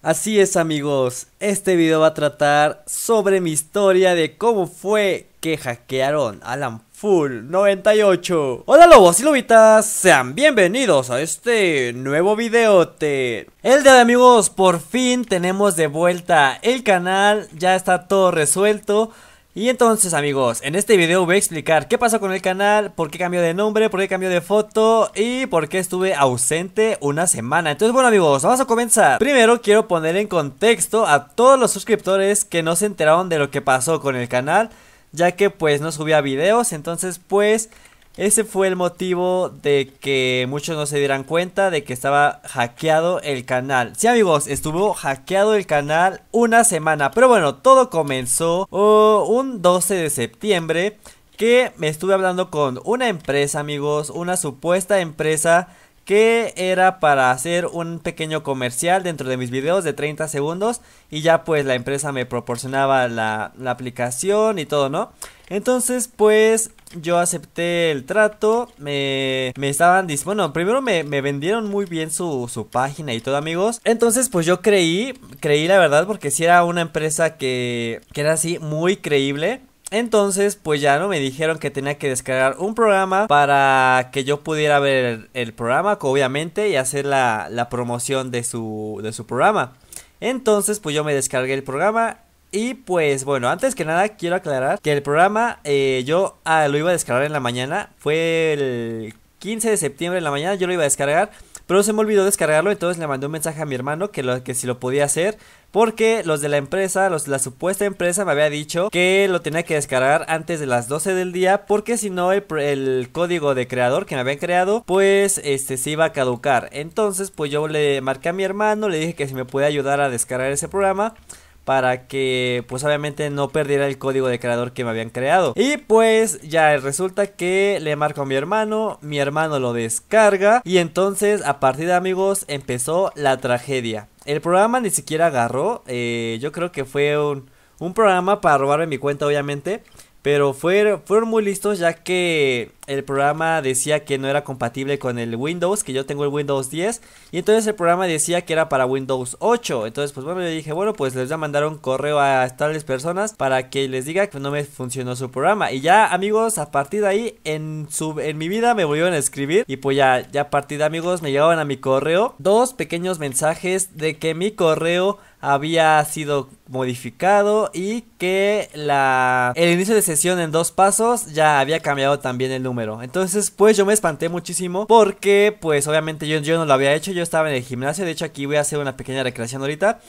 Así es amigos, este video va a tratar sobre mi historia de cómo fue que hackearon Alan Full 98. Hola lobos y lobitas, sean bienvenidos a este nuevo videote. El día de amigos, por fin tenemos de vuelta el canal, ya está todo resuelto. Y entonces amigos, en este video voy a explicar qué pasó con el canal, por qué cambió de nombre, por qué cambió de foto y por qué estuve ausente una semana. Entonces bueno amigos, vamos a comenzar. Primero quiero poner en contexto a todos los suscriptores que no se enteraron de lo que pasó con el canal, ya que pues no subía videos, entonces pues ese fue el motivo de que muchos no se dieran cuenta de que estaba hackeado el canal. Sí amigos, estuvo hackeado el canal una semana. Pero bueno, todo comenzó uh, un 12 de septiembre que me estuve hablando con una empresa amigos, una supuesta empresa que era para hacer un pequeño comercial dentro de mis videos de 30 segundos y ya pues la empresa me proporcionaba la aplicación y todo, ¿no? Entonces, pues yo acepté el trato. Me, me estaban diciendo. Bueno, primero me, vendieron muy bien su, página y todo, amigos. Entonces, pues yo creí. Creí la verdad. Porque si era una empresa que, que era así muy creíble. Entonces, pues ya no me dijeron que tenía que descargar un programa para que yo pudiera ver el, programa, obviamente, y hacer la, la promoción de su, de su programa. Entonces, pues yo me descargué el programa y pues bueno, antes que nada quiero aclarar que el programa eh, yo ah, lo iba a descargar en la mañana. Fue el 15 de septiembre en la mañana, yo lo iba a descargar. Pero se me olvidó descargarlo, entonces le mandé un mensaje a mi hermano que, lo, que si lo podía hacer. Porque los de la empresa, los, la supuesta empresa me había dicho que lo tenía que descargar antes de las 12 del día. Porque si no, el, código de creador que me habían creado, pues este se iba a caducar. Entonces, pues yo le marqué a mi hermano, le dije que si me podía ayudar a descargar ese programa para que pues obviamente no perdiera el código de creador que me habían creado. Y pues ya resulta que le marco a mi hermano, mi hermano lo descarga y entonces a partir de amigos empezó la tragedia. El programa ni siquiera agarró, eh, yo creo que fue un, un programa para robarme mi cuenta obviamente. Pero fueron, muy listos ya que el programa decía que no era compatible con el Windows, que yo tengo el Windows 10. Y entonces el programa decía que era para Windows 8. Entonces pues bueno, yo dije, bueno, pues les voy a mandar un correo a tales personas para que les diga que no me funcionó su programa. Y ya amigos, a partir de ahí en, su, en mi vida me volvieron a escribir. Y pues ya, ya a partir de amigos me llegaban a mi correo dos pequeños mensajes de que mi correo había sido modificado y que la, el inicio de sesión en dos pasos ya había cambiado también el número. Entonces pues yo me espanté muchísimo porque pues obviamente yo, yo no lo había hecho, yo estaba en el gimnasio, de hecho aquí voy a hacer una pequeña recreación ahorita.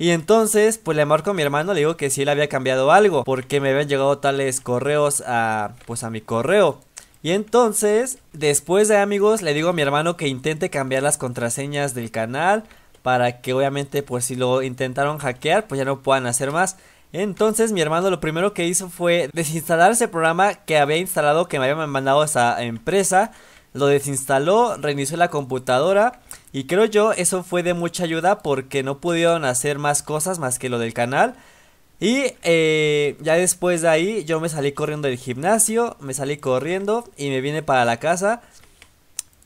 Y entonces, pues le marco a mi hermano, le digo que si él había cambiado algo, porque me habían llegado tales correos a, pues a mi correo. Y entonces, después de amigos, le digo a mi hermano que intente cambiar las contraseñas del canal para que obviamente pues si lo intentaron hackear pues ya no puedan hacer más. Entonces mi hermano lo primero que hizo fue desinstalar ese programa que había instalado que me había mandado esa empresa. Lo desinstaló, reinició la computadora y creo yo eso fue de mucha ayuda porque no pudieron hacer más cosas más que lo del canal. Y eh, ya después de ahí yo me salí corriendo del gimnasio, me salí corriendo y me vine para la casa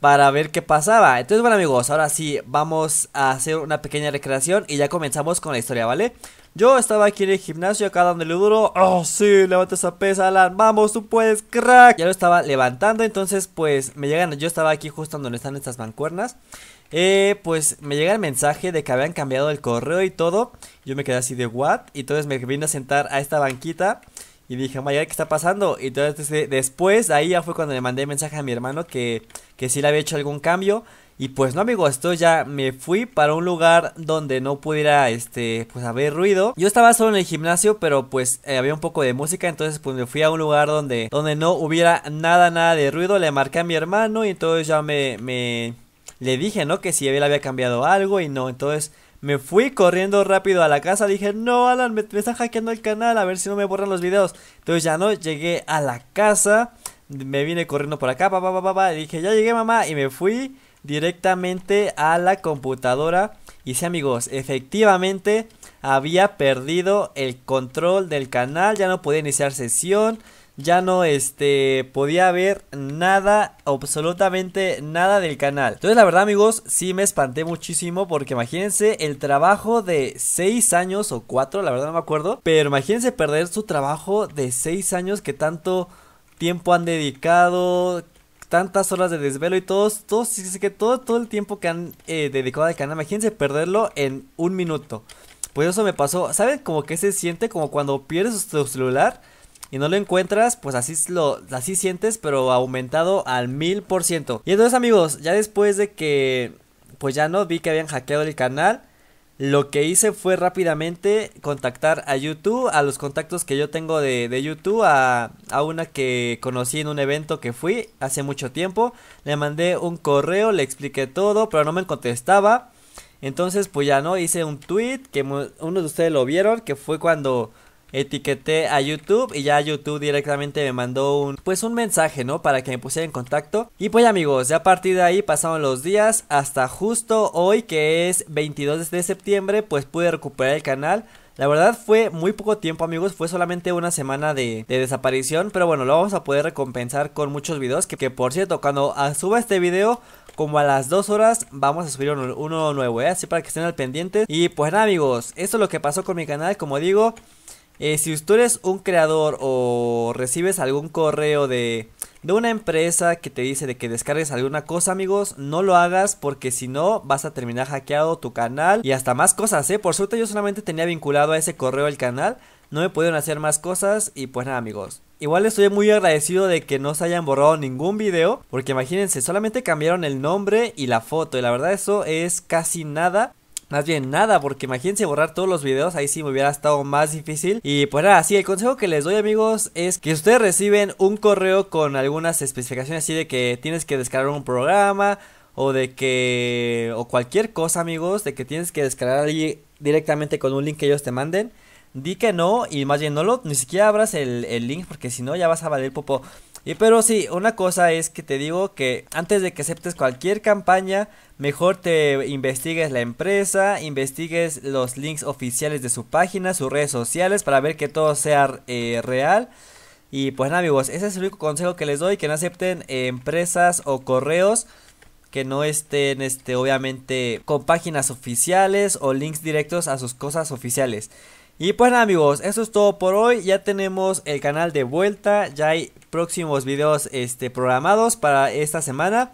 para ver qué pasaba. Entonces, bueno amigos, ahora sí, vamos a hacer una pequeña recreación y ya comenzamos con la historia, ¿vale? Yo estaba aquí en el gimnasio, acá dándole duro. Oh, sí, levanta esa pesa, Alan. Vamos, tú puedes, crack. Ya lo estaba levantando, entonces, pues me llegan. Yo estaba aquí justo donde están estas bancuernas Eh, pues me llega el mensaje de que habían cambiado el correo y todo. Yo me quedé así de what. Y entonces me vine a sentar a esta banquita. Y dije, vaya, ¿qué está pasando? Y entonces después, ahí ya fue cuando le mandé mensaje a mi hermano que, que sí le había hecho algún cambio. Y pues no, amigo esto ya me fui para un lugar donde no pudiera, este, pues haber ruido. Yo estaba solo en el gimnasio, pero pues eh, había un poco de música, entonces pues me fui a un lugar donde, donde no hubiera nada, nada de ruido. Le marqué a mi hermano y entonces ya me, me, le dije, ¿no? Que si él había cambiado algo y no, entonces me fui corriendo rápido a la casa. Dije, no, Alan, me, está están hackeando el canal. A ver si no me borran los videos. Entonces ya no, llegué a la casa. Me vine corriendo por acá, papá, papá, Dije, ya llegué, mamá. Y me fui directamente a la computadora. Y sí, amigos, efectivamente había perdido el control del canal, ya no podía iniciar sesión, ya no este podía ver nada, absolutamente nada del canal. Entonces la verdad amigos, sí me espanté muchísimo porque imagínense el trabajo de 6 años o 4, la verdad no me acuerdo, pero imagínense perder su trabajo de 6 años que tanto tiempo han dedicado, tantas horas de desvelo y todos, todos, que todo, todo el tiempo que han eh, dedicado al canal, imagínense perderlo en un minuto. Pues eso me pasó. ¿Saben como que se siente? Como cuando pierdes tu celular y no lo encuentras, pues así lo, así sientes, pero aumentado al mil por ciento. Y entonces amigos, ya después de que, pues ya no vi que habían hackeado el canal, lo que hice fue rápidamente contactar a YouTube, a los contactos que yo tengo de, YouTube, a, a una que conocí en un evento que fui hace mucho tiempo. Le mandé un correo, le expliqué todo, pero no me contestaba. Entonces, pues ya no, hice un tweet que uno de ustedes lo vieron, que fue cuando etiqueté a YouTube y ya YouTube directamente me mandó un pues un mensaje, ¿no? Para que me pusiera en contacto. Y pues amigos, ya a partir de ahí pasaron los días hasta justo hoy que es 22 de septiembre, pues pude recuperar el canal la verdad fue muy poco tiempo amigos, fue solamente una semana de, desaparición, pero bueno, lo vamos a poder recompensar con muchos videos, que, por cierto, cuando suba este video, como a las 2 horas vamos a subir uno, nuevo, ¿eh? así para que estén al pendiente. Y pues nada amigos, esto es lo que pasó con mi canal, como digo, eh, si tú eres un creador o recibes algún correo de de una empresa que te dice de que descargues alguna cosa, amigos, no lo hagas porque si no vas a terminar hackeado tu canal y hasta más cosas, ¿eh? Por suerte yo solamente tenía vinculado a ese correo el canal, no me pudieron hacer más cosas y pues nada, amigos. Igual estoy muy agradecido de que no se hayan borrado ningún video, porque imagínense, solamente cambiaron el nombre y la foto, y la verdad eso es casi nada más bien nada, porque imagínense borrar todos los videos, ahí sí me hubiera estado más difícil. Y pues nada, sí, el consejo que les doy amigos es que ustedes reciben un correo con algunas especificaciones así de que tienes que descargar un programa o de que o cualquier cosa amigos de que tienes que descargar ahí directamente con un link que ellos te manden di que no y más bien no lo ni siquiera abras el, el link porque si no ya vas a valer popo y pero sí, una cosa es que te digo que antes de que aceptes cualquier campaña, mejor te investigues la empresa, investigues los links oficiales de su página, sus redes sociales, para ver que todo sea eh, real. Y pues amigos, ese es el único consejo que les doy, que no acepten eh, empresas o correos que no estén este obviamente con páginas oficiales o links directos a sus cosas oficiales. Y pues nada amigos, eso es todo por hoy, ya tenemos el canal de vuelta, ya hay próximos videos este, programados para esta semana.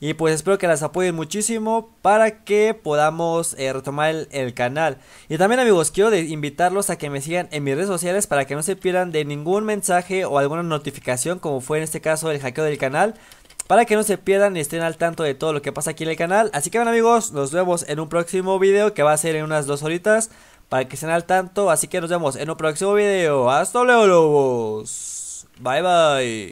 Y pues espero que las apoyen muchísimo para que podamos eh, retomar el, canal. Y también amigos, quiero invitarlos a que me sigan en mis redes sociales para que no se pierdan de ningún mensaje o alguna notificación como fue en este caso el hackeo del canal. Para que no se pierdan y estén al tanto de todo lo que pasa aquí en el canal. Así que bueno amigos, nos vemos en un próximo video que va a ser en unas dos horitas. Para que estén al tanto. Así que nos vemos en un próximo video. Hasta luego lobos. Bye bye